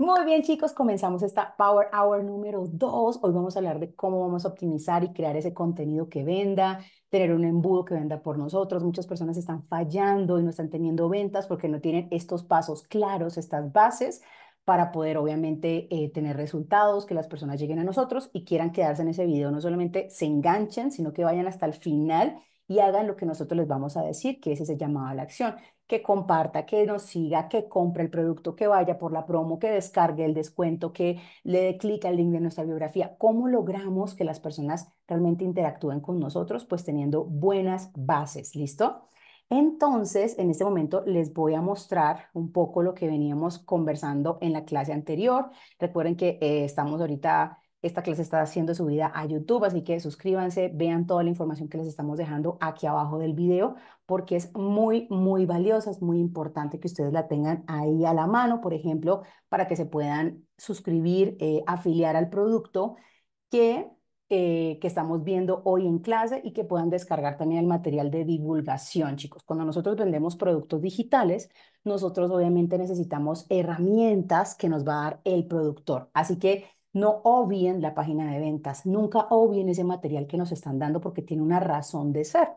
Muy bien, chicos, comenzamos esta Power Hour número 2. Hoy vamos a hablar de cómo vamos a optimizar y crear ese contenido que venda, tener un embudo que venda por nosotros. Muchas personas están fallando y no están teniendo ventas porque no tienen estos pasos claros, estas bases para poder obviamente eh, tener resultados, que las personas lleguen a nosotros y quieran quedarse en ese video, no solamente se enganchen, sino que vayan hasta el final y hagan lo que nosotros les vamos a decir, que ese es el llamado a la acción, que comparta, que nos siga, que compre el producto, que vaya por la promo, que descargue el descuento, que le dé clic al link de nuestra biografía. ¿Cómo logramos que las personas realmente interactúen con nosotros? Pues teniendo buenas bases, ¿listo? Entonces, en este momento les voy a mostrar un poco lo que veníamos conversando en la clase anterior. Recuerden que eh, estamos ahorita esta clase está haciendo subida a YouTube, así que suscríbanse, vean toda la información que les estamos dejando aquí abajo del video, porque es muy, muy valiosa, es muy importante que ustedes la tengan ahí a la mano, por ejemplo, para que se puedan suscribir, eh, afiliar al producto que eh, que estamos viendo hoy en clase y que puedan descargar también el material de divulgación, chicos. Cuando nosotros vendemos productos digitales, nosotros obviamente necesitamos herramientas que nos va a dar el productor. Así que no obvien la página de ventas, nunca obvien ese material que nos están dando porque tiene una razón de ser.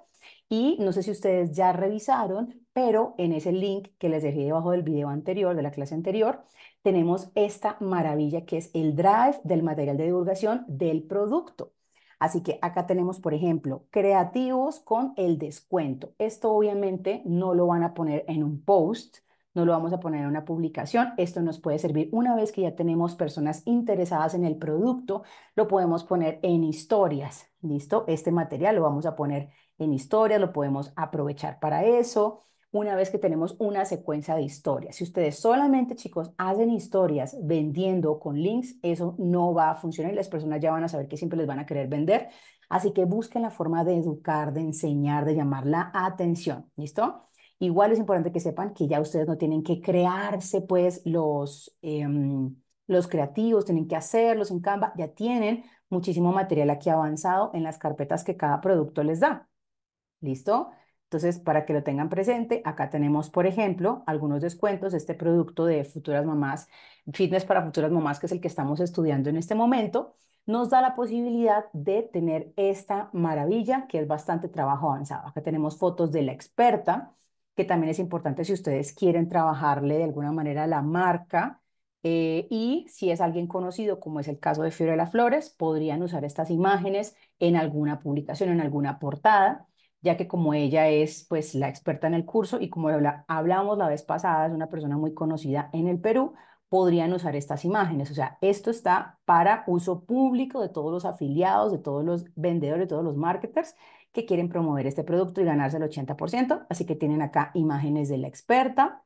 Y no sé si ustedes ya revisaron, pero en ese link que les dejé debajo del video anterior, de la clase anterior, tenemos esta maravilla que es el drive del material de divulgación del producto. Así que acá tenemos, por ejemplo, creativos con el descuento. Esto obviamente no lo van a poner en un post, no lo vamos a poner en una publicación. Esto nos puede servir una vez que ya tenemos personas interesadas en el producto, lo podemos poner en historias, ¿listo? Este material lo vamos a poner en historias, lo podemos aprovechar para eso una vez que tenemos una secuencia de historias. Si ustedes solamente, chicos, hacen historias vendiendo con links, eso no va a funcionar y las personas ya van a saber que siempre les van a querer vender. Así que busquen la forma de educar, de enseñar, de llamar la atención. ¿Listo? Igual es importante que sepan que ya ustedes no tienen que crearse pues los, em, los creativos, tienen que hacerlos en Canva, ya tienen muchísimo material aquí avanzado en las carpetas que cada producto les da. ¿Listo? Entonces, para que lo tengan presente, acá tenemos, por ejemplo, algunos descuentos, este producto de Futuras Mamás, Fitness para Futuras Mamás, que es el que estamos estudiando en este momento, nos da la posibilidad de tener esta maravilla que es bastante trabajo avanzado. Acá tenemos fotos de la experta, que también es importante si ustedes quieren trabajarle de alguna manera la marca eh, y si es alguien conocido, como es el caso de Fiorella Flores, podrían usar estas imágenes en alguna publicación, en alguna portada, ya que como ella es pues la experta en el curso y como hablamos la vez pasada, es una persona muy conocida en el Perú, podrían usar estas imágenes. O sea, esto está para uso público de todos los afiliados, de todos los vendedores, de todos los marketers que quieren promover este producto y ganarse el 80%. Así que tienen acá imágenes de la experta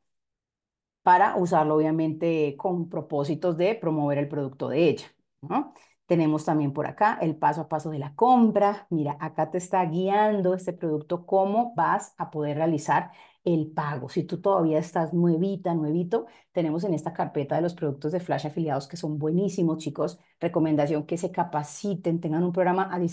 para usarlo obviamente con propósitos de promover el producto de ella. ¿no? Tenemos también por acá el paso a paso de la compra. Mira, acá te está guiando este producto cómo vas a poder realizar el pago. Si tú todavía estás nuevita, nuevito, tenemos en esta carpeta de los productos de Flash afiliados que son buenísimos, chicos. Recomendación que se capaciten, tengan un programa, así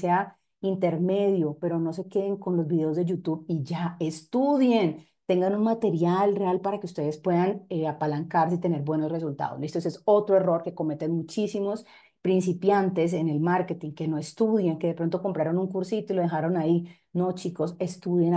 intermedio, pero no se queden con los videos de YouTube y ya estudien, tengan un material real para que ustedes puedan eh, apalancarse y tener buenos resultados. Listo, ese es otro error que cometen muchísimos principiantes en el marketing que no estudian, que de pronto compraron un cursito y lo dejaron ahí. No, chicos, estudien,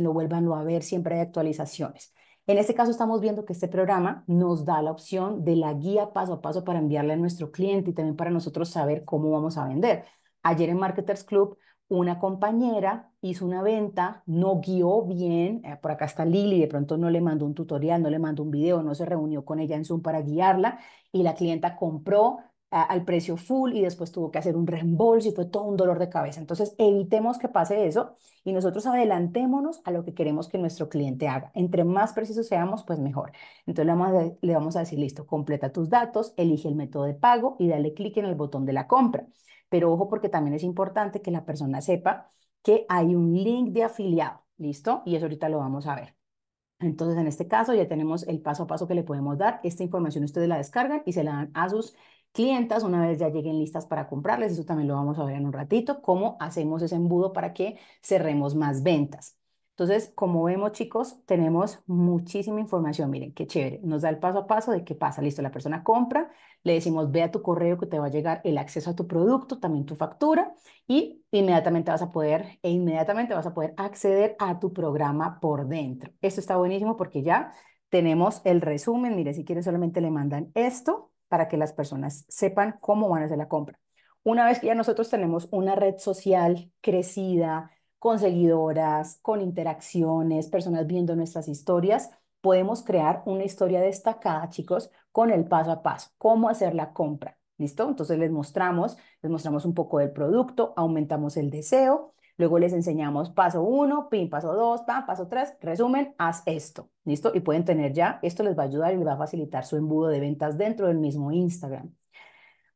lo vuélvanlo a ver, siempre hay actualizaciones. En este caso estamos viendo que este programa nos da la opción de la guía paso a paso para enviarle a nuestro cliente y también para nosotros saber cómo vamos a vender. Ayer en Marketers Club, una compañera hizo una venta, no guió bien, eh, por acá está Lili, de pronto no le mandó un tutorial, no le mandó un video, no se reunió con ella en Zoom para guiarla y la clienta compró al precio full y después tuvo que hacer un reembolso y fue todo un dolor de cabeza. Entonces, evitemos que pase eso y nosotros adelantémonos a lo que queremos que nuestro cliente haga. Entre más precisos seamos, pues mejor. Entonces, le le vamos a decir, listo, completa tus datos, elige el método de pago y dale clic en el botón de la compra. Pero ojo porque también es importante que la persona sepa que hay un link de afiliado, ¿listo? Y eso ahorita lo vamos a ver. Entonces, en este caso ya tenemos el paso a paso que le podemos dar. Esta información ustedes la descargan y se la dan a sus clientas una vez ya lleguen listas para comprarles. Eso también lo vamos a ver en un ratito, cómo hacemos ese embudo para que cerremos más ventas. Entonces, como vemos, chicos, tenemos muchísima información. Miren, qué chévere. Nos da el paso a paso de qué pasa. Listo, la persona compra, le decimos, ve a tu correo que te va a llegar el acceso a tu producto, también tu factura, y inmediatamente vas a poder, e inmediatamente vas a poder acceder a tu programa por dentro. Esto está buenísimo porque ya tenemos el resumen. Miren, si quieren solamente le mandan esto para que las personas sepan cómo van a hacer la compra. Una vez que ya nosotros tenemos una red social crecida, con seguidoras, con interacciones, personas viendo nuestras historias, podemos crear una historia destacada, chicos, con el paso a paso, cómo hacer la compra. ¿Listo? Entonces les mostramos, les mostramos un poco del producto, aumentamos el deseo, luego les enseñamos paso uno, pin, paso dos, paso tres, resumen, haz esto. ¿Listo? Y pueden tener ya, esto les va a ayudar y les va a facilitar su embudo de ventas dentro del mismo Instagram.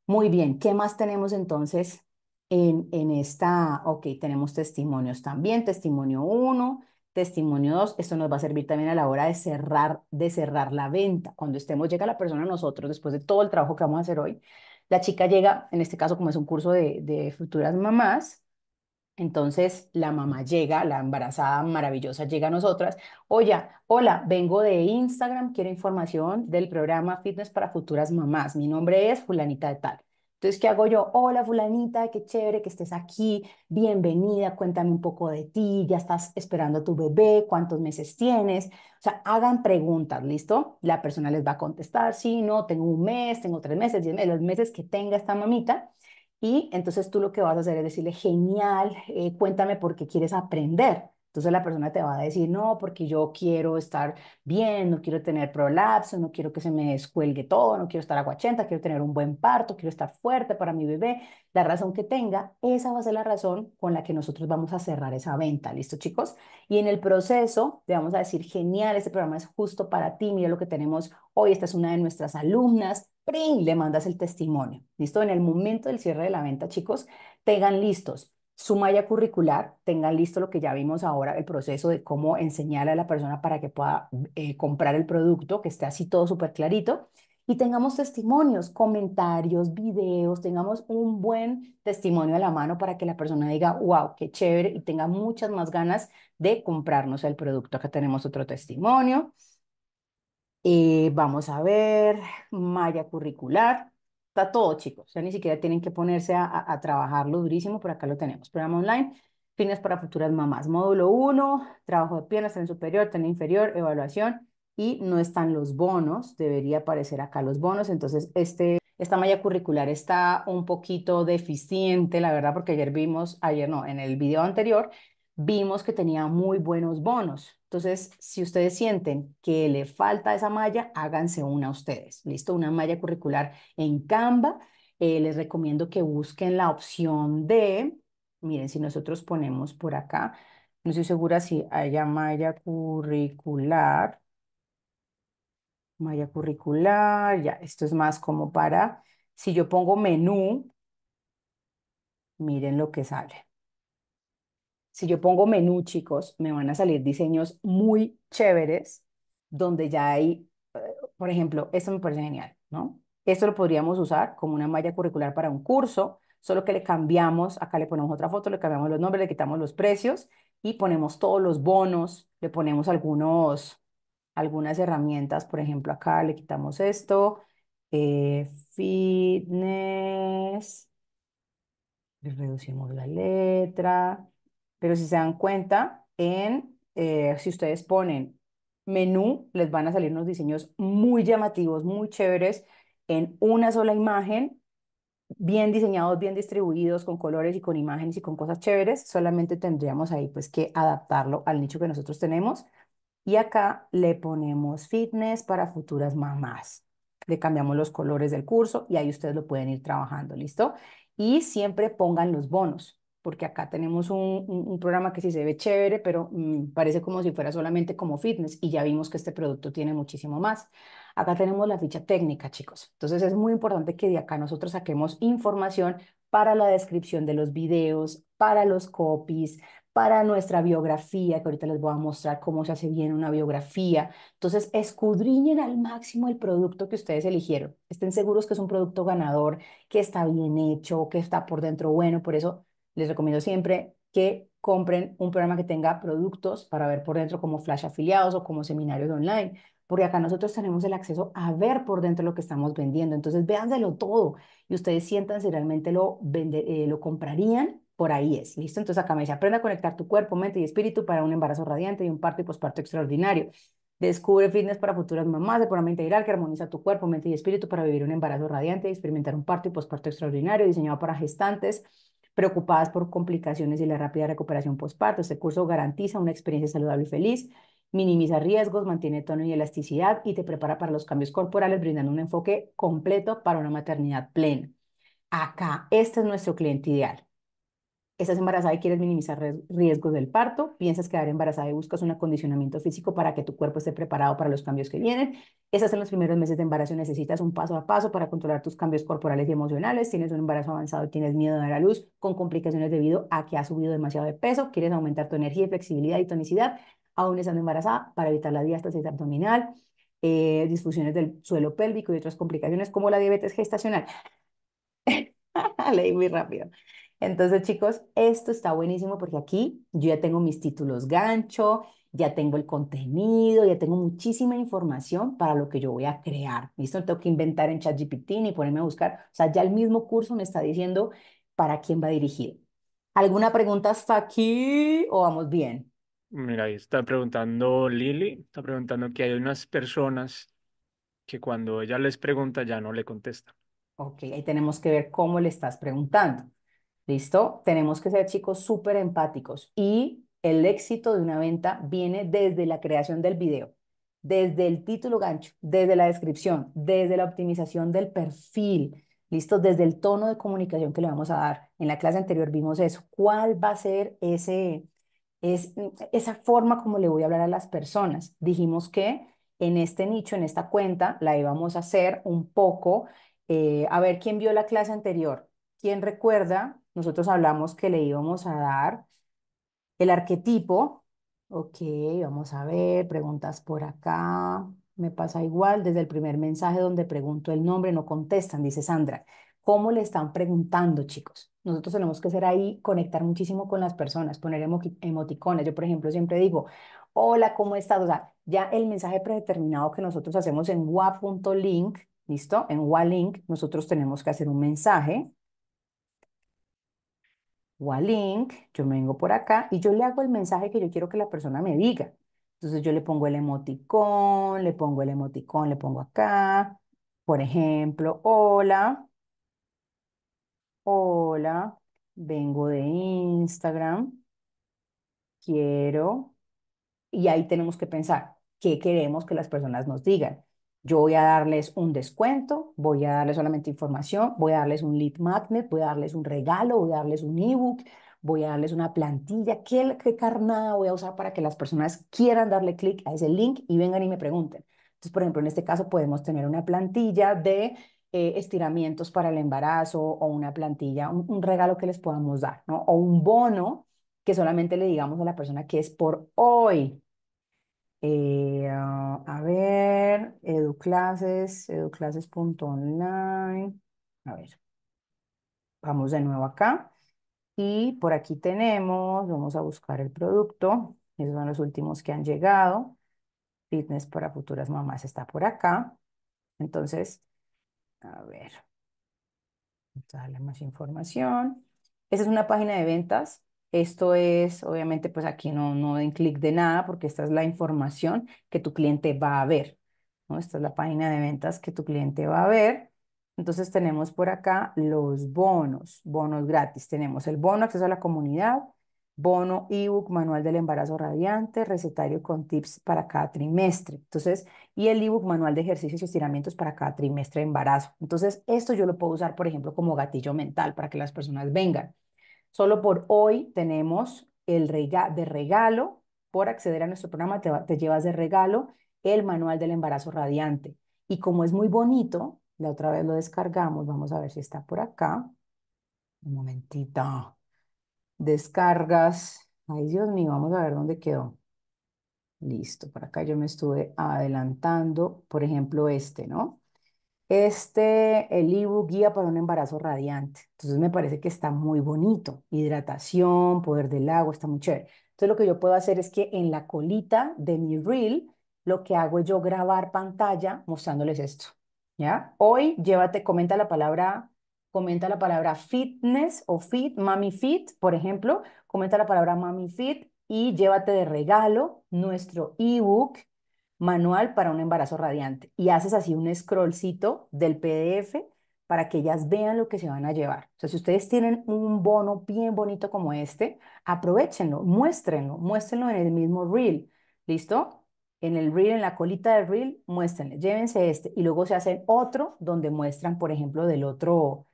Muy bien, ¿qué más tenemos entonces en, esta, ok, tenemos testimonios también, testimonio 1, testimonio 2, esto nos va a servir también a la hora de cerrar, de cerrar la venta. Cuando estemos, llega la persona a nosotros, después de todo el trabajo que vamos a hacer hoy, la chica llega, en este caso como es un curso de, de futuras mamás, entonces la mamá llega, la embarazada maravillosa llega a nosotras. Oye, hola, vengo de Instagram, quiero información del programa Fitness para Futuras Mamás. Mi nombre es fulanita de tal. Entonces, ¿qué hago yo? Hola fulanita, qué chévere que estés aquí, bienvenida, cuéntame un poco de ti, ya estás esperando a tu bebé, cuántos meses tienes. O sea, hagan preguntas, ¿listo? La persona les va a contestar, sí, no, tengo un mes, tengo tres meses, diez meses, los meses que tenga esta mamita. Y entonces tú lo que vas a hacer es decirle, genial, eh, cuéntame por qué quieres aprender. Entonces la persona te va a decir, no, porque yo quiero estar bien, no quiero tener prolapso, no quiero que se me descuelgue todo, no quiero estar aguachenta, quiero tener un buen parto, quiero estar fuerte para mi bebé. La razón que tenga, esa va a ser la razón con la que nosotros vamos a cerrar esa venta, ¿listo chicos? Y en el proceso le vamos a decir, genial, este programa es justo para ti, mira lo que tenemos hoy, esta es una de nuestras alumnas, ¡pring! Le mandas el testimonio, ¿listo? En el momento del cierre de la venta, chicos, tengan listos su malla curricular, tengan listo lo que ya vimos ahora, el proceso de cómo enseñar a la persona para que pueda eh, comprar el producto, que esté así todo súper clarito, y tengamos testimonios, comentarios, videos, tengamos un buen testimonio a la mano para que la persona diga, wow, qué chévere, y tenga muchas más ganas de comprarnos el producto. Acá tenemos otro testimonio. Eh, vamos a ver, malla curricular. Está todo, chicos. Ya ni siquiera tienen que ponerse a, trabajarlo durísimo. Por acá lo tenemos. Programa online, fines para futuras mamás. Módulo 1, trabajo de piernas, tren superior, tren inferior, evaluación. Y no están los bonos. Debería aparecer acá los bonos. Entonces, este, esta malla curricular está un poquito deficiente, la verdad, porque ayer vimos, ayer no, en el video anterior, vimos que tenía muy buenos bonos. Entonces, si ustedes sienten que le falta esa malla, háganse una a ustedes. Listo, una malla curricular en Canva. Eh, les recomiendo que busquen la opción de, miren, si nosotros ponemos por acá, no estoy segura si haya malla curricular. Malla curricular, ya, esto es más como para, si yo pongo menú, miren lo que sale si yo pongo menú, chicos, me van a salir diseños muy chéveres donde ya hay, eh, por ejemplo, esto me parece genial, ¿no? Esto lo podríamos usar como una malla curricular para un curso, solo que le cambiamos, acá le ponemos otra foto, le cambiamos los nombres, le quitamos los precios y ponemos todos los bonos, le ponemos algunos, algunas herramientas, por ejemplo, acá le quitamos esto, eh, fitness, le reducimos la letra, pero si se dan cuenta, en, eh, si ustedes ponen menú, les van a salir unos diseños muy llamativos, muy chéveres, en una sola imagen, bien diseñados, bien distribuidos, con colores y con imágenes y con cosas chéveres. Solamente tendríamos ahí pues que adaptarlo al nicho que nosotros tenemos. Y acá le ponemos fitness para futuras mamás. Le cambiamos los colores del curso y ahí ustedes lo pueden ir trabajando, ¿listo? Y siempre pongan los bonos porque acá tenemos un, programa que sí se ve chévere, pero mm, parece como si fuera solamente como fitness y ya vimos que este producto tiene muchísimo más. Acá tenemos la ficha técnica, chicos. Entonces es muy importante que de acá nosotros saquemos información para la descripción de los videos, para los copies, para nuestra biografía, que ahorita les voy a mostrar cómo se hace bien una biografía. Entonces, escudriñen al máximo el producto que ustedes eligieron. Estén seguros que es un producto ganador, que está bien hecho, que está por dentro bueno. Por eso, les recomiendo siempre que compren un programa que tenga productos para ver por dentro como flash afiliados o como seminarios online, porque acá nosotros tenemos el acceso a ver por dentro lo que estamos vendiendo. Entonces, véanselo todo y ustedes sientan si realmente lo, eh, lo comprarían. Por ahí es, ¿listo? Entonces acá me dice, aprenda a conectar tu cuerpo, mente y espíritu para un embarazo radiante y un parto y posparto extraordinario. Descubre fitness para futuras mamás de programa integral que armoniza tu cuerpo, mente y espíritu para vivir un embarazo radiante y experimentar un parto y posparto extraordinario diseñado para gestantes preocupadas por complicaciones y la rápida recuperación postparto. Este curso garantiza una experiencia saludable y feliz, minimiza riesgos, mantiene tono y elasticidad y te prepara para los cambios corporales, brindando un enfoque completo para una maternidad plena. Acá, este es nuestro cliente ideal. Estás embarazada y quieres minimizar riesgos del parto, piensas quedar embarazada y buscas un acondicionamiento físico para que tu cuerpo esté preparado para los cambios que vienen. Estás en los primeros meses de embarazo y necesitas un paso a paso para controlar tus cambios corporales y emocionales. Tienes un embarazo avanzado y tienes miedo de dar a luz con complicaciones debido a que has subido demasiado de peso. Quieres aumentar tu energía, flexibilidad y tonicidad, aún estando embarazada, para evitar la diástasis abdominal, eh, disfunciones del suelo pélvico y otras complicaciones como la diabetes gestacional. Leí muy rápido. Entonces, chicos, esto está buenísimo porque aquí yo ya tengo mis títulos gancho, ya tengo el contenido, ya tengo muchísima información para lo que yo voy a crear. ¿Listo? No tengo que inventar en ChatGPT ni ponerme a buscar. O sea, ya el mismo curso me está diciendo para quién va a dirigir. ¿Alguna pregunta hasta aquí o vamos bien? Mira, ahí está preguntando Lili, está preguntando que hay unas personas que cuando ella les pregunta ya no le contesta. Ok, ahí tenemos que ver cómo le estás preguntando. ¿Listo? Tenemos que ser chicos súper empáticos y el éxito de una venta viene desde la creación del video, desde el título gancho, desde la descripción, desde la optimización del perfil, ¿listo? Desde el tono de comunicación que le vamos a dar. En la clase anterior vimos eso. ¿Cuál va a ser ese, es, esa forma como le voy a hablar a las personas? Dijimos que en este nicho, en esta cuenta, la íbamos a hacer un poco, eh, a ver quién vio la clase anterior, quién recuerda nosotros hablamos que le íbamos a dar el arquetipo. Ok, vamos a ver, preguntas por acá. Me pasa igual desde el primer mensaje donde pregunto el nombre, no contestan, dice Sandra. ¿Cómo le están preguntando, chicos? Nosotros tenemos que ser ahí, conectar muchísimo con las personas, poner emoticones. Yo, por ejemplo, siempre digo, hola, ¿cómo estás? O sea, ya el mensaje predeterminado que nosotros hacemos en wa.link, ¿listo? En Link nosotros tenemos que hacer un mensaje o a link, yo vengo por acá y yo le hago el mensaje que yo quiero que la persona me diga. Entonces yo le pongo el emoticón, le pongo el emoticón, le pongo acá. Por ejemplo, hola, hola, vengo de Instagram, quiero, y ahí tenemos que pensar qué queremos que las personas nos digan. Yo voy a darles un descuento, voy a darles solamente información, voy a darles un lead magnet, voy a darles un regalo, voy a darles un ebook, voy a darles una plantilla, ¿qué, carnada voy a usar para que las personas quieran darle clic a ese link y vengan y me pregunten? Entonces, por ejemplo, en este caso podemos tener una plantilla de eh, estiramientos para el embarazo o una plantilla, un, un regalo que les podamos dar, ¿no? O un bono que solamente le digamos a la persona que es por hoy, eh, ah, a ver, educlases, educlases.online. A ver, vamos de nuevo acá. Y por aquí tenemos, vamos a buscar el producto. Esos son los últimos que han llegado. Fitness para futuras mamás está por acá. Entonces, a ver, vamos darle más información. Esa es una página de ventas esto es, obviamente, pues aquí no, no den clic de nada porque esta es la información que tu cliente va a ver. ¿no? Esta es la página de ventas que tu cliente va a ver. Entonces tenemos por acá los bonos, bonos gratis. Tenemos el bono acceso a la comunidad, bono ebook, manual del embarazo radiante, recetario con tips para cada trimestre. Entonces, y el ebook, manual de ejercicios y estiramientos para cada trimestre de embarazo. Entonces, esto yo lo puedo usar, por ejemplo, como gatillo mental para que las personas vengan. Solo por hoy tenemos el de regalo. Por acceder a nuestro programa te llevas de regalo el manual del embarazo radiante. Y como es muy bonito, la otra vez lo descargamos. Vamos a ver si está por acá. Un momentito. Descargas. Ay, Dios mío, vamos a ver dónde quedó. Listo, por acá yo me estuve adelantando, por ejemplo, este, ¿no? este, el ebook Guía para un embarazo radiante. Entonces me parece que está muy bonito. Hidratación, poder del agua, está muy chévere. Entonces lo que yo puedo hacer es que en la colita de mi reel, lo que hago es yo grabar pantalla mostrándoles esto. ¿Ya? Hoy llévate, comenta la palabra, comenta la palabra fitness o fit, mami fit, por ejemplo, comenta la palabra mami fit y llévate de regalo nuestro ebook manual para un embarazo radiante y haces así un scrollcito del PDF para que ellas vean lo que se van a llevar. O sea, si ustedes tienen un bono bien bonito como este, aprovechenlo, muéstrenlo, muéstrenlo en el mismo reel, ¿listo? En el reel, en la colita del reel, muéstrenle, llévense este y luego se hacen otro donde muestran, por ejemplo, del otro,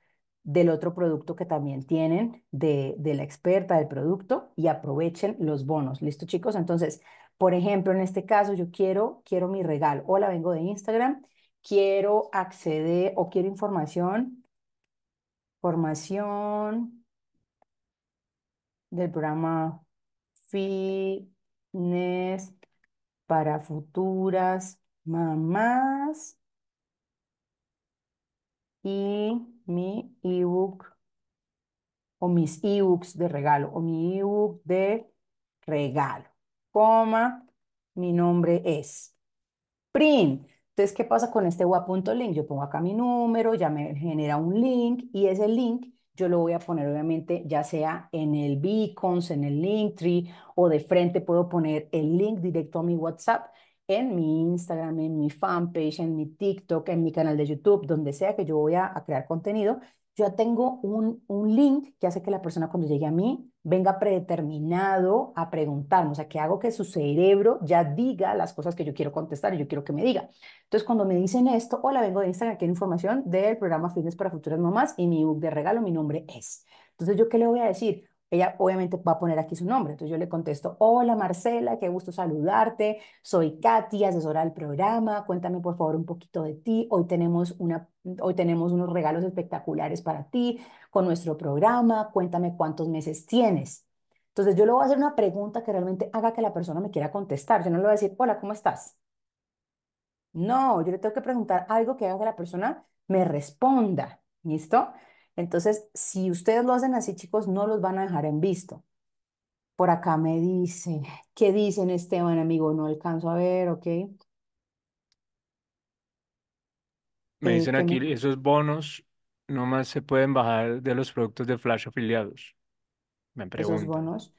del otro producto que también tienen, de, de la experta del producto y aprovechen los bonos, ¿listo chicos? Entonces, por ejemplo, en este caso, yo quiero, quiero mi regalo. Hola, vengo de Instagram. Quiero acceder o quiero información. formación del programa Fitness para futuras mamás. Y mi ebook o mis ebooks de regalo o mi ebook de regalo coma, mi nombre es. Print. Entonces, ¿qué pasa con este web.link? Yo pongo acá mi número, ya me genera un link y ese link yo lo voy a poner obviamente ya sea en el Beacons, en el Linktree o de frente puedo poner el link directo a mi WhatsApp en mi Instagram, en mi fanpage, en mi TikTok, en mi canal de YouTube, donde sea que yo voy a crear contenido yo tengo un, link que hace que la persona cuando llegue a mí venga predeterminado a preguntarme, o sea, que hago que su cerebro ya diga las cosas que yo quiero contestar y yo quiero que me diga. Entonces, cuando me dicen esto, hola, vengo de Instagram, quiero información del programa Fitness para Futuras Mamás y mi ebook de regalo, mi nombre es. Entonces, ¿yo qué le voy a decir? Ella obviamente va a poner aquí su nombre. Entonces yo le contesto, hola Marcela, qué gusto saludarte. Soy Katy, asesora del programa. Cuéntame por favor un poquito de ti. Hoy tenemos, una, hoy tenemos unos regalos espectaculares para ti con nuestro programa. Cuéntame cuántos meses tienes. Entonces yo le voy a hacer una pregunta que realmente haga que la persona me quiera contestar. Yo no le voy a decir, hola, ¿cómo estás? No, yo le tengo que preguntar algo que haga que la persona me responda. ¿Listo? Entonces, si ustedes lo hacen así, chicos, no los van a dejar en visto. Por acá me dicen, ¿qué dicen Esteban, amigo? No alcanzo a ver, ok. Me eh, dicen aquí, esos bonos nomás se pueden bajar de los productos de Flash afiliados. Me preguntan. Esos bonos.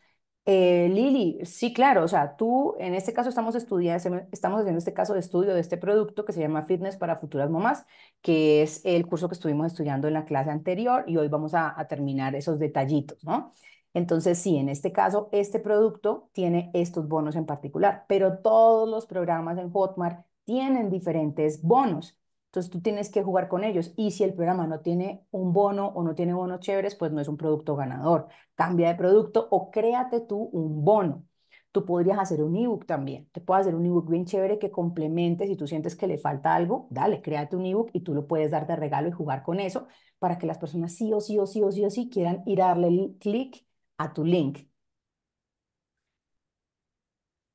Eh, Lili, sí, claro, o sea, tú en este caso estamos estudiando, estamos haciendo este caso de estudio de este producto que se llama Fitness para Futuras Mamás, que es el curso que estuvimos estudiando en la clase anterior y hoy vamos a, a terminar esos detallitos, ¿no? Entonces, sí, en este caso, este producto tiene estos bonos en particular, pero todos los programas en Hotmart tienen diferentes bonos. Entonces tú tienes que jugar con ellos. Y si el programa no tiene un bono o no tiene bonos chéveres, pues no es un producto ganador. Cambia de producto o créate tú un bono. Tú podrías hacer un ebook también. Te puedes hacer un ebook bien chévere que complemente. Si tú sientes que le falta algo, dale, créate un ebook y tú lo puedes dar de regalo y jugar con eso para que las personas sí o sí o sí o sí o sí quieran ir a darle clic a tu link.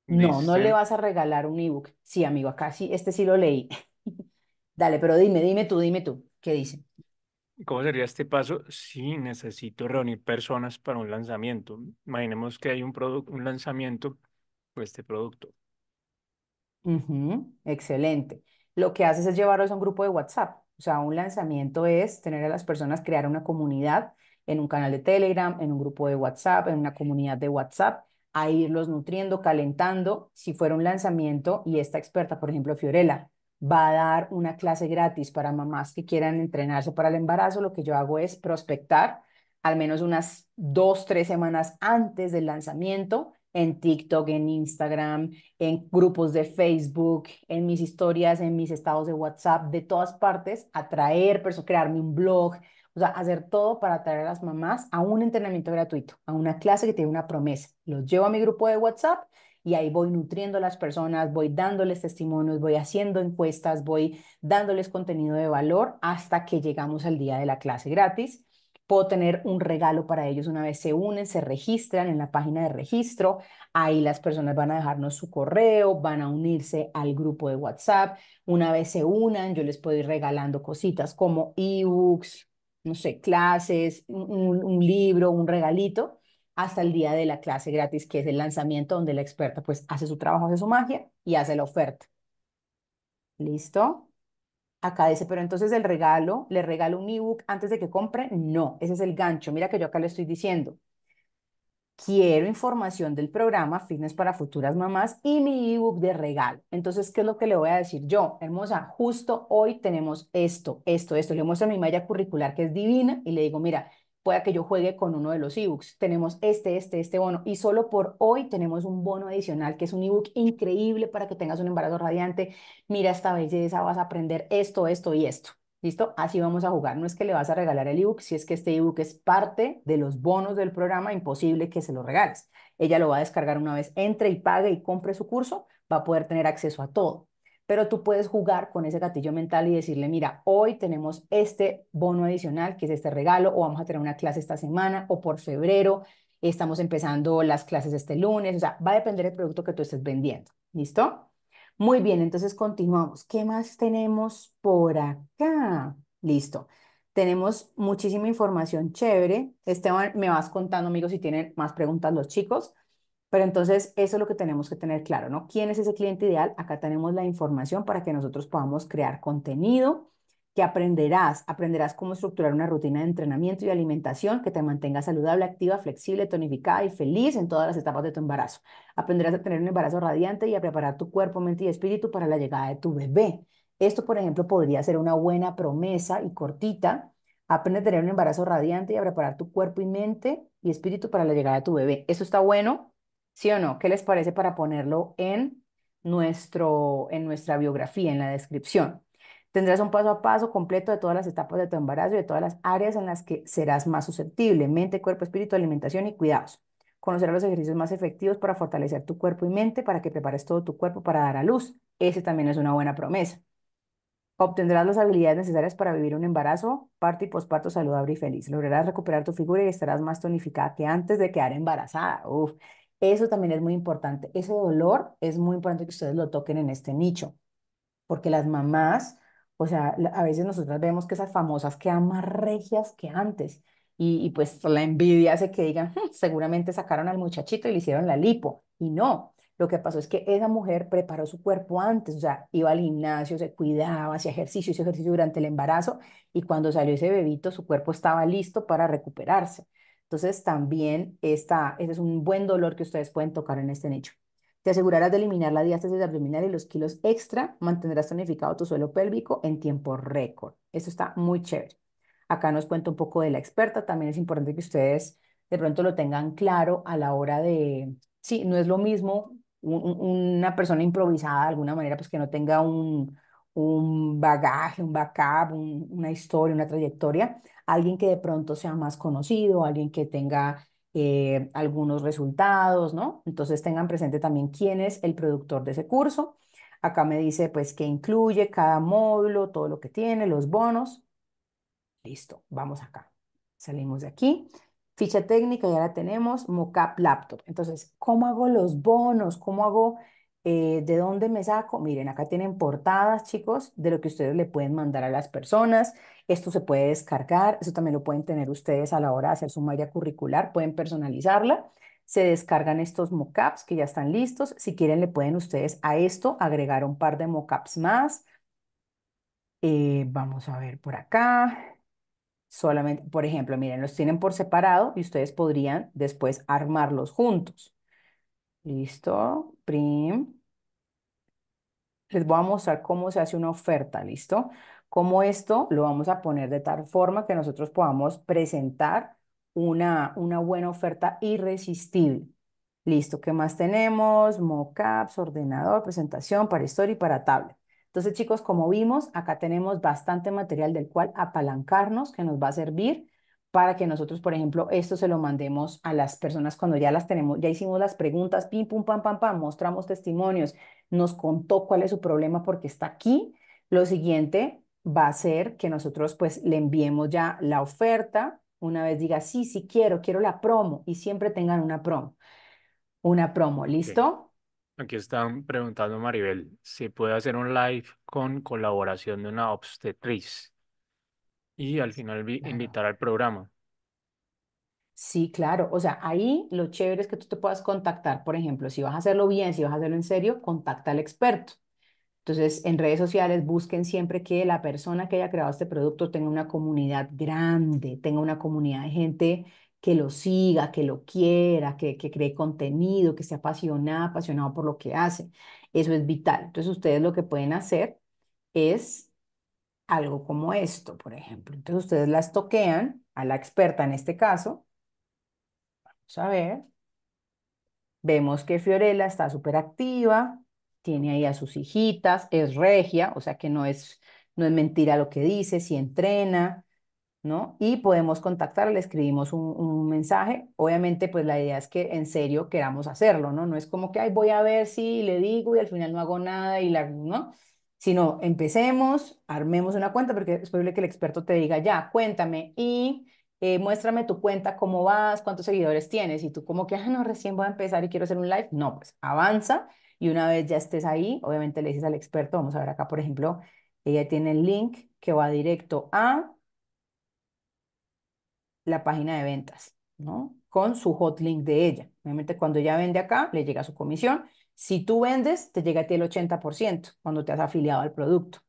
No, no le vas a regalar un ebook. Sí, amigo, acá sí, este sí lo leí. Dale, pero dime, dime tú, dime tú, ¿qué dicen? ¿Cómo sería este paso si necesito reunir personas para un lanzamiento? Imaginemos que hay un, un lanzamiento de este producto. excelente. Lo que haces es llevarlos a un grupo de WhatsApp. O sea, un lanzamiento es tener a las personas crear una comunidad en un canal de Telegram, en un grupo de WhatsApp, en una comunidad de WhatsApp, a irlos nutriendo, calentando. Si fuera un lanzamiento y esta experta, por ejemplo, Fiorella, va a dar una clase gratis para mamás que quieran entrenarse para el embarazo. Lo que yo hago es prospectar al menos unas dos, tres semanas antes del lanzamiento en TikTok, en Instagram, en grupos de Facebook, en mis historias, en mis estados de WhatsApp, de todas partes, atraer crearme un blog, o sea, hacer todo para atraer a las mamás a un entrenamiento gratuito, a una clase que tiene una promesa. Los llevo a mi grupo de WhatsApp y ahí voy nutriendo a las personas, voy dándoles testimonios, voy haciendo encuestas, voy dándoles contenido de valor hasta que llegamos al día de la clase gratis. Puedo tener un regalo para ellos una vez se unen, se registran en la página de registro. Ahí las personas van a dejarnos su correo, van a unirse al grupo de WhatsApp. Una vez se unan, yo les puedo ir regalando cositas como ebooks, no sé, clases, un libro, un regalito hasta el día de la clase gratis, que es el lanzamiento donde la experta pues hace su trabajo, hace su magia y hace la oferta. ¿Listo? Acá dice, pero entonces el regalo, ¿le regalo un ebook antes de que compre? No, ese es el gancho. Mira que yo acá le estoy diciendo. Quiero información del programa Fitness para Futuras Mamás y mi ebook de regalo. Entonces, ¿qué es lo que le voy a decir yo? Hermosa, justo hoy tenemos esto, esto, esto. Le muestro mi malla curricular que es divina y le digo, mira, pueda que yo juegue con uno de los ebooks. Tenemos este, este, este bono. Y solo por hoy tenemos un bono adicional, que es un ebook increíble para que tengas un embarazo radiante. Mira esta belleza, vas a aprender esto, esto y esto. ¿Listo? Así vamos a jugar. No es que le vas a regalar el ebook, si es que este ebook es parte de los bonos del programa, imposible que se lo regales. Ella lo va a descargar una vez entre y pague y compre su curso, va a poder tener acceso a todo pero tú puedes jugar con ese gatillo mental y decirle, mira, hoy tenemos este bono adicional, que es este regalo, o vamos a tener una clase esta semana, o por febrero, estamos empezando las clases este lunes, o sea, va a depender del producto que tú estés vendiendo, ¿listo? Muy bien, entonces continuamos. ¿Qué más tenemos por acá? Listo. Tenemos muchísima información chévere. Esteban, me vas contando, amigos, si tienen más preguntas los chicos. Pero entonces eso es lo que tenemos que tener claro, ¿no? ¿Quién es ese cliente ideal? Acá tenemos la información para que nosotros podamos crear contenido que aprenderás, aprenderás cómo estructurar una rutina de entrenamiento y alimentación que te mantenga saludable, activa, flexible, tonificada y feliz en todas las etapas de tu embarazo. Aprenderás a tener un embarazo radiante y a preparar tu cuerpo, mente y espíritu para la llegada de tu bebé. Esto, por ejemplo, podría ser una buena promesa y cortita. Aprende a tener un embarazo radiante y a preparar tu cuerpo y mente y espíritu para la llegada de tu bebé. Eso está bueno ¿Sí o no? ¿Qué les parece para ponerlo en, nuestro, en nuestra biografía, en la descripción? Tendrás un paso a paso completo de todas las etapas de tu embarazo y de todas las áreas en las que serás más susceptible, mente, cuerpo, espíritu, alimentación y cuidados. Conocerás los ejercicios más efectivos para fortalecer tu cuerpo y mente, para que prepares todo tu cuerpo para dar a luz. Ese también es una buena promesa. Obtendrás las habilidades necesarias para vivir un embarazo, parte y posparto saludable y feliz. Lograrás recuperar tu figura y estarás más tonificada que antes de quedar embarazada. Uf, eso también es muy importante. Ese dolor es muy importante que ustedes lo toquen en este nicho, porque las mamás, o sea, a veces nosotras vemos que esas famosas quedan más regias que antes y, pues la envidia hace que digan, hmm, seguramente sacaron al muchachito y le hicieron la lipo. Y no, lo que pasó es que esa mujer preparó su cuerpo antes, o sea, iba al gimnasio, se cuidaba, hacía ejercicio, hizo ejercicio durante el embarazo y cuando salió ese bebito su cuerpo estaba listo para recuperarse. Entonces, también esta, este es un buen dolor que ustedes pueden tocar en este nicho. Te asegurarás de eliminar la diástasis abdominal y los kilos extra. Mantendrás tonificado tu suelo pélvico en tiempo récord. Eso está muy chévere. Acá nos cuenta un poco de la experta. También es importante que ustedes de pronto lo tengan claro a la hora de... Sí, no es lo mismo una persona improvisada de alguna manera, pues que no tenga un, un bagaje, un backup, una historia, una trayectoria, alguien que de pronto sea más conocido, alguien que tenga eh, algunos resultados, ¿no? Entonces tengan presente también quién es el productor de ese curso. Acá me dice pues que incluye cada módulo, todo lo que tiene, los bonos. Listo, vamos acá. Salimos de aquí. Ficha técnica, ya la tenemos, MoCap laptop. Entonces, ¿cómo hago los bonos? ¿Cómo hago eh, ¿De dónde me saco? Miren, acá tienen portadas, chicos, de lo que ustedes le pueden mandar a las personas. Esto se puede descargar, eso también lo pueden tener ustedes a la hora de hacer su malla curricular, pueden personalizarla. Se descargan estos mockups que ya están listos. Si quieren, le pueden ustedes a esto agregar un par de mockups más. Eh, vamos a ver por acá. Solamente, por ejemplo, miren, los tienen por separado y ustedes podrían después armarlos juntos. Listo, prim, les voy a mostrar cómo se hace una oferta, ¿listo? Cómo esto lo vamos a poner de tal forma que nosotros podamos presentar una, una buena oferta irresistible. Listo, ¿qué más tenemos? Mocaps, ordenador, presentación para story y para tablet. Entonces, chicos, como vimos, acá tenemos bastante material del cual apalancarnos que nos va a servir para que nosotros, por ejemplo, esto se lo mandemos a las personas cuando ya las tenemos, ya hicimos las preguntas, pim, pum, pam, pam, pam, mostramos testimonios, nos contó cuál es su problema porque está aquí. Lo siguiente va a ser que nosotros pues le enviemos ya la oferta, una vez diga, sí, sí quiero, quiero la promo y siempre tengan una promo. Una promo, ¿listo? Aquí están preguntando Maribel, si puede hacer un live con colaboración de una obstetriz? Y al final invitar al programa. Sí, claro. O sea, ahí lo chévere es que tú te puedas contactar, por ejemplo, si vas a hacerlo bien, si vas a hacerlo en serio, contacta al experto. Entonces, en redes sociales busquen siempre que la persona que haya creado este producto tenga una comunidad grande, tenga una comunidad de gente que lo siga, que lo quiera, que, cree contenido, que esté apasionada, apasionado por lo que hace. Eso es vital. Entonces, ustedes lo que pueden hacer es algo como esto, por ejemplo. Entonces, ustedes las toquean a la experta en este caso Vamos a ver. Vemos que Fiorella está súper activa, tiene ahí a sus hijitas, es regia, o sea que no es, no es mentira lo que dice, si entrena, ¿no? Y podemos contactarle, le escribimos un, mensaje. Obviamente, pues la idea es que en serio queramos hacerlo, ¿no? No es como que, ay, voy a ver si le digo y al final no hago nada y la, ¿no? Sino empecemos, armemos una cuenta, porque es posible que el experto te diga, ya, cuéntame y eh, muéstrame tu cuenta, cómo vas, cuántos seguidores tienes, y tú como que, ah, no, recién voy a empezar y quiero hacer un live, no, pues avanza y una vez ya estés ahí, obviamente le dices al experto, vamos a ver acá, por ejemplo, ella tiene el link que va directo a la página de ventas, ¿no? Con su hot link de ella. Obviamente cuando ella vende acá, le llega su comisión. Si tú vendes, te llega a ti el 80% cuando te has afiliado al producto.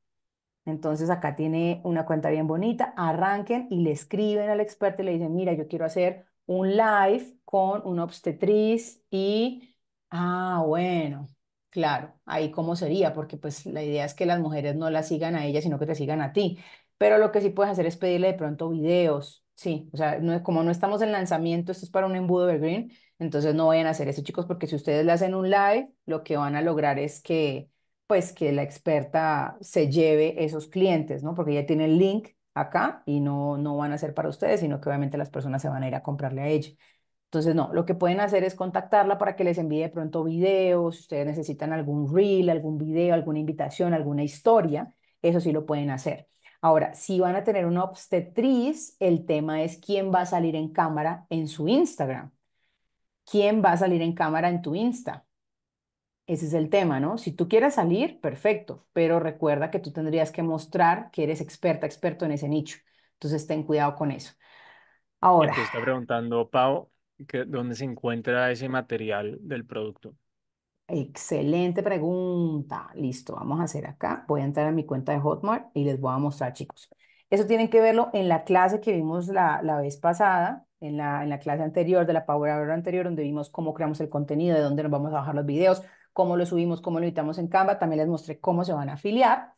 Entonces acá tiene una cuenta bien bonita, arranquen y le escriben al experto y le dicen, mira, yo quiero hacer un live con una obstetriz y, ah, bueno, claro, ahí cómo sería, porque pues la idea es que las mujeres no la sigan a ella, sino que te sigan a ti. Pero lo que sí puedes hacer es pedirle de pronto videos, sí, o sea, como no estamos en lanzamiento, esto es para un embudo evergreen, entonces no vayan a hacer eso, chicos, porque si ustedes le hacen un live, lo que van a lograr es que pues que la experta se lleve esos clientes, ¿no? Porque ella tiene el link acá y no, no van a ser para ustedes, sino que obviamente las personas se van a ir a comprarle a ella. Entonces, no, lo que pueden hacer es contactarla para que les envíe pronto videos, si ustedes necesitan algún reel, algún video, alguna invitación, alguna historia, eso sí lo pueden hacer. Ahora, si van a tener una obstetriz, el tema es quién va a salir en cámara en su Instagram. ¿Quién va a salir en cámara en tu Insta? Ese es el tema, ¿no? Si tú quieres salir, perfecto, pero recuerda que tú tendrías que mostrar que eres experta, experto en ese nicho. Entonces, ten cuidado con eso. Ahora. Te está preguntando, Pau, que, ¿dónde se encuentra ese material del producto? Excelente pregunta. Listo, vamos a hacer acá. Voy a entrar a mi cuenta de Hotmart y les voy a mostrar, chicos. Eso tienen que verlo en la clase que vimos la, vez pasada, en la, en la clase anterior, de la Power Hour anterior, donde vimos cómo creamos el contenido, de dónde nos vamos a bajar los videos, cómo lo subimos, cómo lo editamos en Canva. También les mostré cómo se van a afiliar.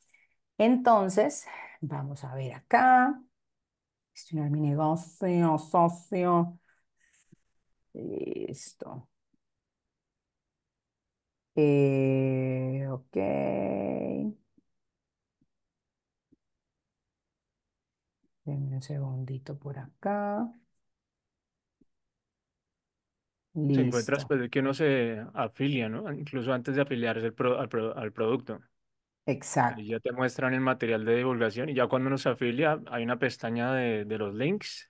Entonces, vamos a ver acá. Gestionar mi negocio, socio. Listo. Eh, ok. Denme un segundito por acá. Se encuentra pues, que uno se afilia, ¿no? Incluso antes de afiliarse al, producto. Exacto. ya te muestran el material de divulgación y ya cuando uno se afilia hay una pestaña de, de los links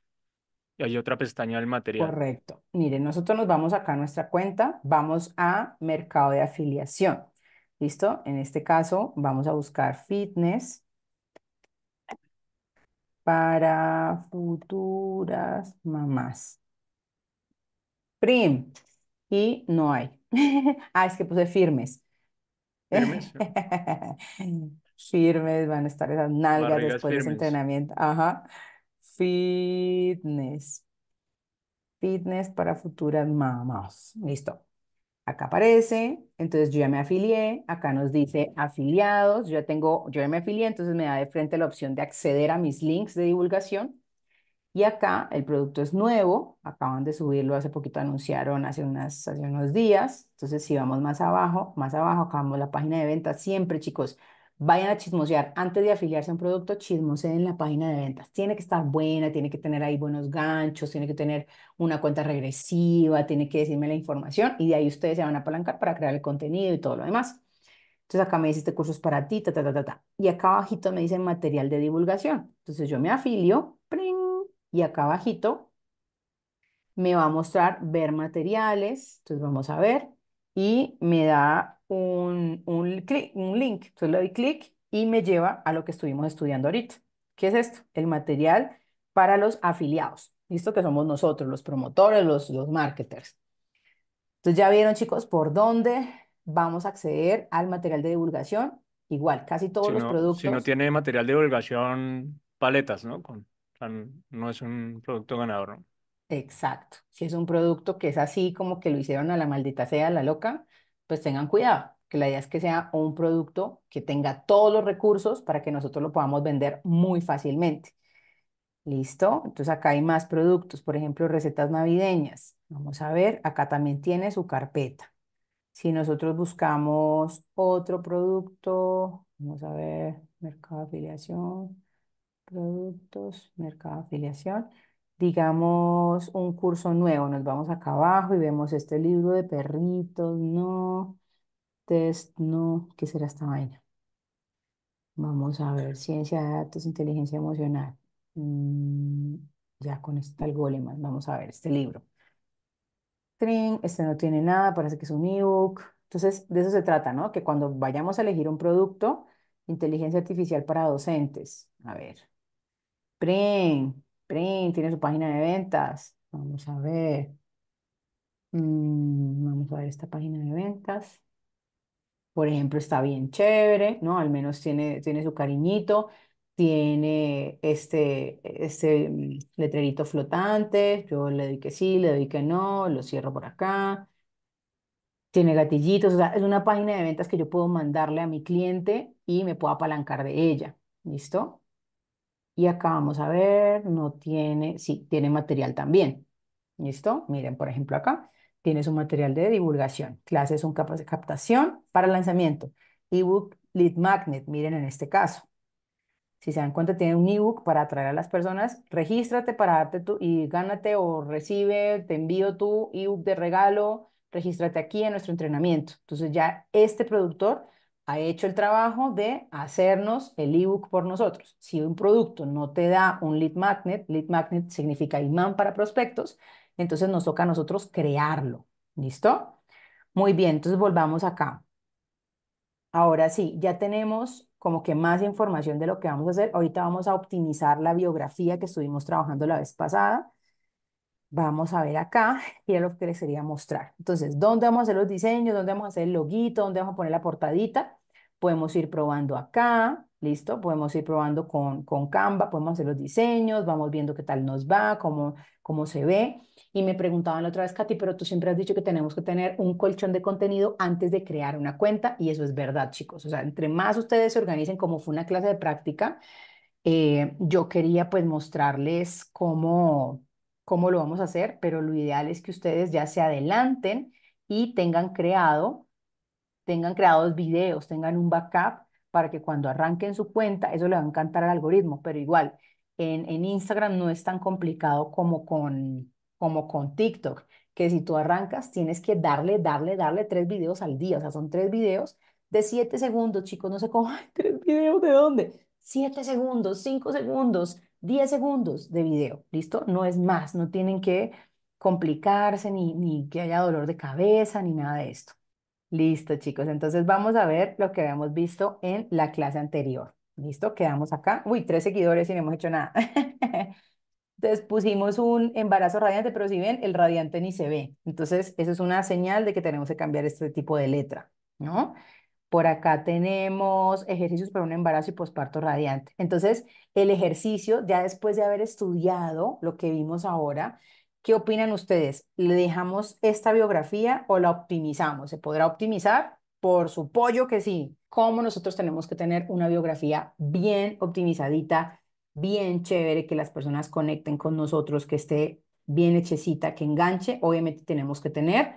y hay otra pestaña del material. Correcto. Miren, nosotros nos vamos acá a nuestra cuenta, vamos a mercado de afiliación. ¿Listo? En este caso, vamos a buscar fitness para futuras mamás prim, y no hay. ah, es que puse firmes. Firmes. firmes van a estar esas nalgas después de ese entrenamiento. Ajá. Fitness. Fitness para futuras mamás. Listo. Acá aparece, entonces yo ya me afilié, acá nos dice afiliados, yo tengo, yo ya me afilié, entonces me da de frente la opción de acceder a mis links de divulgación y acá el producto es nuevo, acaban de subirlo hace poquito, anunciaron hace, unas, hace unos días. Entonces, si vamos más abajo, más abajo, acabamos la página de ventas. Siempre, chicos, vayan a chismosear. Antes de afiliarse a un producto, chismoseen la página de ventas. Tiene que estar buena, tiene que tener ahí buenos ganchos, tiene que tener una cuenta regresiva, tiene que decirme la información y de ahí ustedes se van a apalancar para crear el contenido y todo lo demás. Entonces acá me dice este curso es para ti, ta, ta, ta, ta, ta. Y acá abajito me dice material de divulgación. Entonces yo me afilio, y acá abajito me va a mostrar ver materiales. Entonces vamos a ver y me da un, un, un link. Entonces le doy clic y me lleva a lo que estuvimos estudiando ahorita. ¿Qué es esto? El material para los afiliados. Listo que somos nosotros, los promotores, los, los marketers. Entonces ya vieron chicos por dónde vamos a acceder al material de divulgación. Igual, casi todos los productos. Si no tiene material de divulgación, paletas, ¿no? Con no es un producto ganador. Exacto. Si es un producto que es así como que lo hicieron a la maldita sea, a la loca, pues tengan cuidado, que la idea es que sea un producto que tenga todos los recursos para que nosotros lo podamos vender muy fácilmente. Listo, entonces acá hay más productos, por ejemplo, recetas navideñas. Vamos a ver, acá también tiene su carpeta. Si nosotros buscamos otro producto, vamos a ver, mercado de afiliación, productos, mercado afiliación. Digamos un curso nuevo, nos vamos acá abajo y vemos este libro de perritos, no, test, no, ¿qué será esta vaina? Vamos a ver, ciencia de datos, inteligencia emocional. Mm, ya con esta tal Goleman, vamos a ver este libro. Trin, este no tiene nada, parece que es un ebook. Entonces, de eso se trata, ¿no? Que cuando vayamos a elegir un producto, inteligencia artificial para docentes. A ver, Print, Print tiene su página de ventas. Vamos a ver. Mm, vamos a ver esta página de ventas. Por ejemplo, está bien chévere, ¿no? Al menos tiene, tiene su cariñito. Tiene este, este mm, letrerito flotante. Yo le doy que sí, le doy que no, lo cierro por acá tiene gatillitos, o sea, es una página de ventas que yo puedo mandarle a mi cliente y me puedo apalancar de ella, ¿listo? Y acá vamos a ver, no tiene, sí, tiene material también. ¿Listo? Miren, por ejemplo, acá tiene su material de divulgación. Clases un capas de captación para lanzamiento. Ebook Lead Magnet, miren en este caso. Si se dan cuenta, tiene un ebook para atraer a las personas. Regístrate para darte tu, y gánate o recibe, te envío tu ebook de regalo. Regístrate aquí en nuestro entrenamiento. Entonces ya este productor ha hecho el trabajo de hacernos el ebook por nosotros. Si un producto no te da un lead magnet, lead magnet significa imán para prospectos, entonces nos toca a nosotros crearlo. ¿Listo? Muy bien, entonces volvamos acá. Ahora sí, ya tenemos como que más información de lo que vamos a hacer. Ahorita vamos a optimizar la biografía que estuvimos trabajando la vez pasada. Vamos a ver acá y a lo que les quería mostrar. Entonces, ¿dónde vamos a hacer los diseños? ¿Dónde vamos a hacer el loguito? ¿Dónde vamos a poner la portadita? Podemos ir probando acá, ¿listo? Podemos ir probando con, con Canva, podemos hacer los diseños, vamos viendo qué tal nos va, cómo, cómo se ve. Y me preguntaban la otra vez, Katy, pero tú siempre has dicho que tenemos que tener un colchón de contenido antes de crear una cuenta y eso es verdad, chicos. O sea, entre más ustedes se organicen, como fue una clase de práctica, eh, yo quería pues mostrarles cómo cómo lo vamos a hacer, pero lo ideal es que ustedes ya se adelanten y tengan creado, tengan creados videos, tengan un backup para que cuando arranquen su cuenta, eso le va a encantar al algoritmo, pero igual, en, en Instagram no es tan complicado como con, como con TikTok, que si tú arrancas tienes que darle, darle, darle tres videos al día, o sea, son tres videos de siete segundos, chicos, no sé cómo, tres videos de dónde, siete segundos, cinco segundos, 10 segundos de video, ¿listo? No es más, no tienen que complicarse ni, ni que haya dolor de cabeza ni nada de esto. Listo, chicos. Entonces vamos a ver lo que habíamos visto en la clase anterior. Listo, quedamos acá. Uy, tres seguidores y no hemos hecho nada. Entonces pusimos un embarazo radiante, pero si ven, el radiante ni se ve. Entonces, eso es una señal de que tenemos que cambiar este tipo de letra, ¿no? por acá tenemos ejercicios para un embarazo y posparto radiante. Entonces, el ejercicio, ya después de haber estudiado lo que vimos ahora, ¿qué opinan ustedes? ¿Le dejamos esta biografía o la optimizamos? ¿Se podrá optimizar? Por supuesto que sí. ¿Cómo nosotros tenemos que tener una biografía bien optimizadita, bien chévere, que las personas conecten con nosotros, que esté bien hechecita, que enganche, obviamente tenemos que tener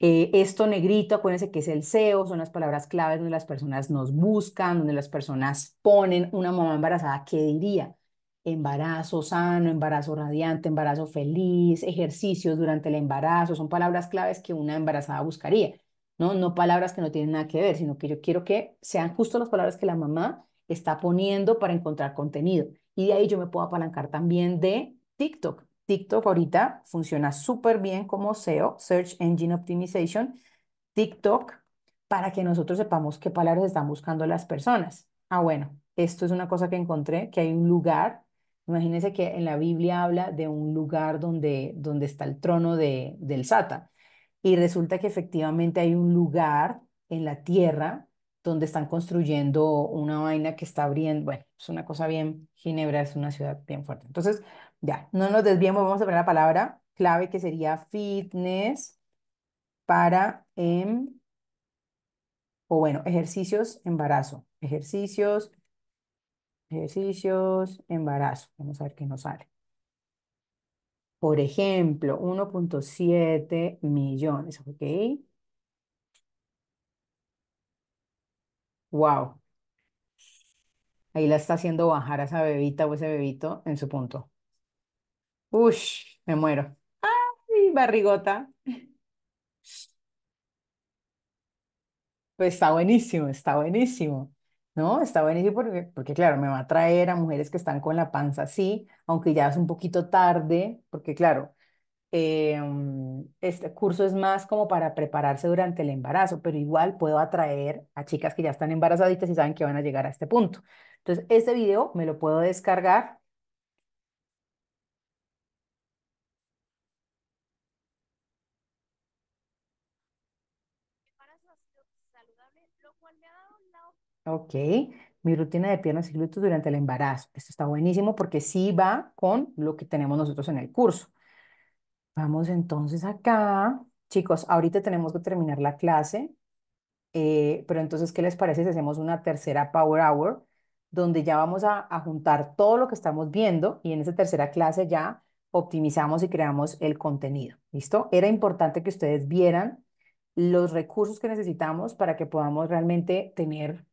eh, esto negrito, acuérdense que es el SEO, son las palabras claves donde las personas nos buscan, donde las personas ponen una mamá embarazada, ¿qué diría? Embarazo sano, embarazo radiante, embarazo feliz, ejercicios durante el embarazo, son palabras claves que una embarazada buscaría, ¿no? No palabras que no tienen nada que ver, sino que yo quiero que sean justo las palabras que la mamá está poniendo para encontrar contenido. Y de ahí yo me puedo apalancar también de TikTok, TikTok ahorita funciona súper bien como SEO, Search Engine Optimization, TikTok, para que nosotros sepamos qué palabras están buscando las personas. Ah, bueno, esto es una cosa que encontré, que hay un lugar, imagínense que en la Biblia habla de un lugar donde, donde está el trono de, del Satan, y resulta que efectivamente hay un lugar en la tierra donde están construyendo una vaina que está abriendo, bueno, es una cosa bien, Ginebra es una ciudad bien fuerte. Entonces, ya, no nos desviemos, vamos a poner la palabra clave que sería fitness para, em, o bueno, ejercicios, embarazo. Ejercicios, ejercicios, embarazo. Vamos a ver qué nos sale. Por ejemplo, 1.7 millones, ¿ok? Wow. Ahí la está haciendo bajar a esa bebita o ese bebito en su punto. Uy, me muero. Ay, barrigota. Pues está buenísimo, está buenísimo, ¿no? Está buenísimo porque, porque, claro, me va a atraer a mujeres que están con la panza así, aunque ya es un poquito tarde, porque, claro, em, este curso es más como para prepararse durante el embarazo, pero igual puedo atraer a chicas que ya están embarazaditas y saben que van a llegar a este punto. Entonces, este video me lo puedo descargar Ok, mi rutina de piernas y glúteos durante el embarazo. Esto está buenísimo porque sí va con lo que tenemos nosotros en el curso. Vamos entonces acá. Chicos, ahorita tenemos que terminar la clase, eh, pero entonces, ¿qué les parece si hacemos una tercera Power Hour, donde ya vamos a, a juntar todo lo que estamos viendo y en esa tercera clase ya optimizamos y creamos el contenido. ¿Listo? Era importante que ustedes vieran los recursos que necesitamos para que podamos realmente tener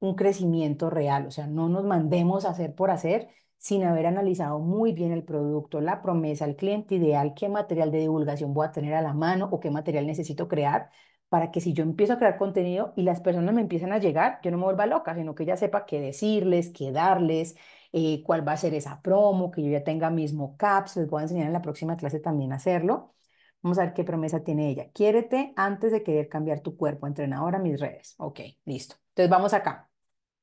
un crecimiento real, o sea, no nos mandemos a hacer por hacer sin haber analizado muy bien el producto, la promesa, el cliente ideal, qué material de divulgación voy a tener a la mano o qué material necesito crear para que si yo empiezo a crear contenido y las personas me empiezan a llegar, yo no me vuelva loca, sino que ya sepa qué decirles, qué darles, eh, cuál va a ser esa promo, que yo ya tenga mismo caps, les voy a enseñar en la próxima clase también a hacerlo. Vamos a ver qué promesa tiene ella. Quiérete antes de querer cambiar tu cuerpo, entrenadora, mis redes. Ok, listo. Entonces vamos acá.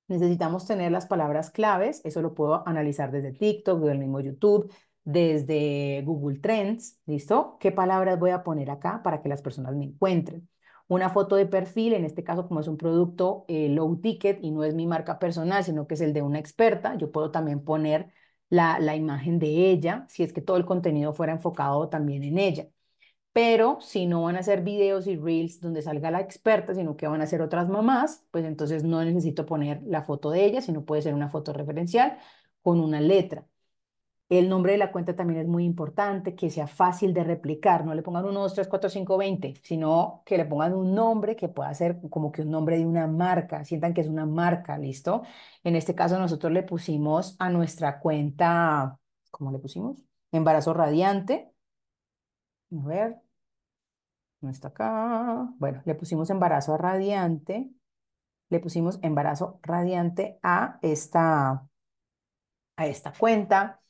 Necesitamos tener las palabras claves, eso lo puedo analizar desde TikTok, el mismo YouTube, desde Google Trends, ¿listo? ¿Qué palabras voy a poner acá para que las personas me encuentren? Una foto de perfil, en este caso como es un producto eh, low ticket y no es mi marca personal, sino que es el de una experta, yo puedo también poner la, la imagen de ella, si es que todo el contenido fuera enfocado también en ella pero si no van a hacer videos y reels donde salga la experta, sino que van a ser otras mamás, pues entonces no necesito poner la foto de ella, sino puede ser una foto referencial con una letra. El nombre de la cuenta también es muy importante, que sea fácil de replicar, no le pongan 1, 2, 3, 4, 5, 20, sino que le pongan un nombre que pueda ser como que un nombre de una marca, sientan que es una marca, ¿listo? En este caso nosotros le pusimos a nuestra cuenta, ¿cómo le pusimos? Embarazo radiante. A ver, no está acá. Bueno, le pusimos embarazo radiante. Le pusimos embarazo radiante a esta, a esta cuenta.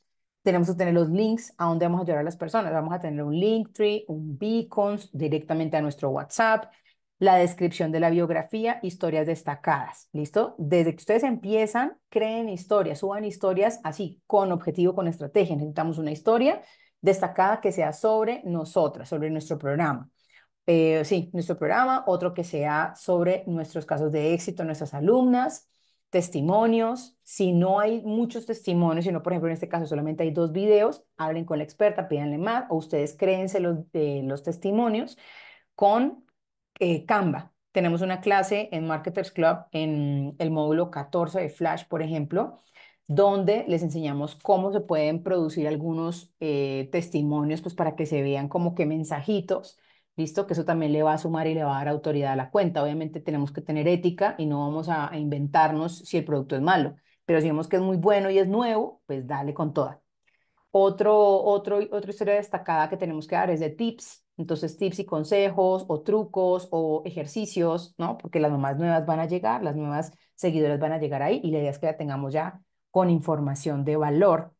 Tenemos que tener los links a donde vamos a ayudar a las personas. Vamos a tener un link tree, un Beacons directamente a nuestro WhatsApp, la descripción de la biografía, historias destacadas. ¿Listo? Desde que ustedes empiezan, creen historias, suban historias así, con objetivo, con estrategia. Necesitamos una historia destacada que sea sobre nosotras, sobre nuestro programa. Eh, sí, nuestro programa, otro que sea sobre nuestros casos de éxito, nuestras alumnas, testimonios. Si no hay muchos testimonios, si no, por ejemplo en este caso solamente hay dos videos, hablen con la experta, pídanle más o ustedes créense los, de eh, los testimonios con eh, Canva. Tenemos una clase en Marketers Club en el módulo 14 de Flash, por ejemplo, donde les enseñamos cómo se pueden producir algunos testimonios pues para que se vean como qué mensajitos ¿Listo? Que eso también le va a sumar y le va a dar autoridad a la cuenta. Obviamente tenemos que tener ética y no vamos a, inventarnos si el producto es malo, pero si vemos que es muy bueno y es nuevo, pues dale con toda. Otro, otro, otra historia destacada que tenemos que dar es de tips. Entonces, tips y consejos o trucos o ejercicios, ¿no? Porque las nuevas van a llegar, las nuevas seguidoras van a llegar ahí y la idea es que la tengamos ya con información de valor.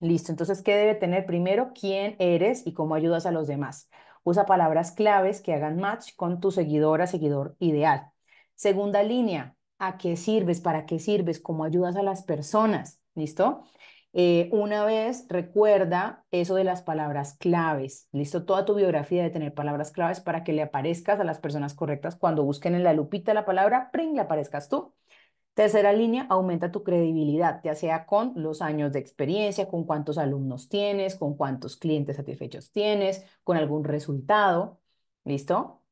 Listo, entonces, ¿qué debe tener primero? ¿Quién eres y cómo ayudas a los demás? Usa palabras claves que hagan match con tu seguidora, seguidor ideal. Segunda línea, ¿a qué sirves? ¿Para qué sirves? ¿Cómo ayudas a las personas? ¿Listo? Eh, una vez recuerda eso de las palabras claves. Listo, toda tu biografía de tener palabras claves para que le aparezcas a las personas correctas. Cuando busquen en la lupita la palabra, pring, le aparezcas tú. Tercera línea, aumenta tu credibilidad, ya sea con los años de experiencia, con cuántos alumnos tienes, con cuántos clientes satisfechos tienes, con algún resultado. ¿Listo?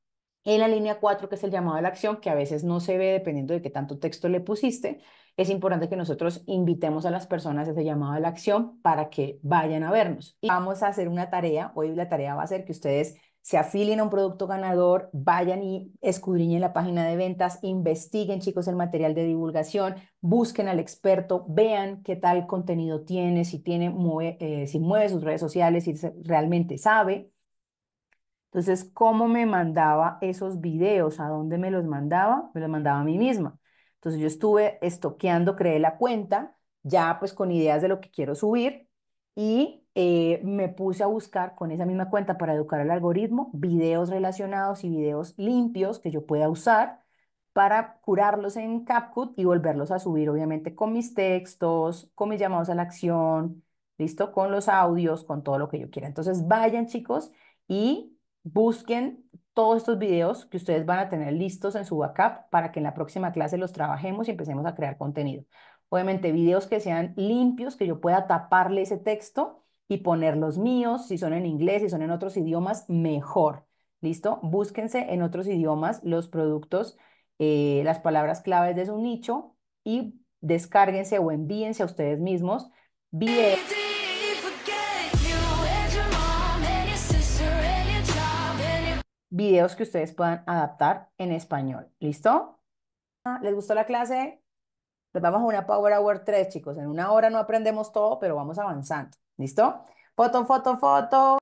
En la línea 4, que es el llamado a la acción, que a veces no se ve dependiendo de qué tanto texto le pusiste, es importante que nosotros invitemos a las personas a ese llamado a la acción para que vayan a vernos. Y vamos a hacer una tarea, hoy la tarea va a ser que ustedes se afilien a un producto ganador, vayan y escudriñen la página de ventas, investiguen, chicos, el material de divulgación, busquen al experto, vean qué tal contenido tiene, si tiene, mueve, eh, si mueve sus redes sociales, si realmente sabe. Entonces, ¿cómo me mandaba esos videos? ¿A dónde me los mandaba? Me los mandaba a mí misma. Entonces, yo estuve estoqueando, creé la cuenta, ya pues con ideas de lo que quiero subir y eh, me puse a buscar con esa misma cuenta para educar al algoritmo videos relacionados y videos limpios que yo pueda usar para curarlos en CapCut y volverlos a subir, obviamente, con mis textos, con mis llamados a la acción, ¿listo? Con los audios, con todo lo que yo quiera. Entonces, vayan, chicos, y busquen todos estos videos que ustedes van a tener listos en su backup para que en la próxima clase los trabajemos y empecemos a crear contenido. Obviamente, videos que sean limpios, que yo pueda taparle ese texto y poner los míos, si son en inglés, si son en otros idiomas, mejor. ¿Listo? Búsquense en otros idiomas los productos, eh, las palabras claves de su nicho y descárguense o envíense a ustedes mismos videos. videos que ustedes puedan adaptar en español. ¿Listo? Ah, ¿Les gustó la clase? Les vamos a una Power Hour 3, chicos. En una hora no aprendemos todo, pero vamos avanzando. ¿Listo? Foto, foto, foto.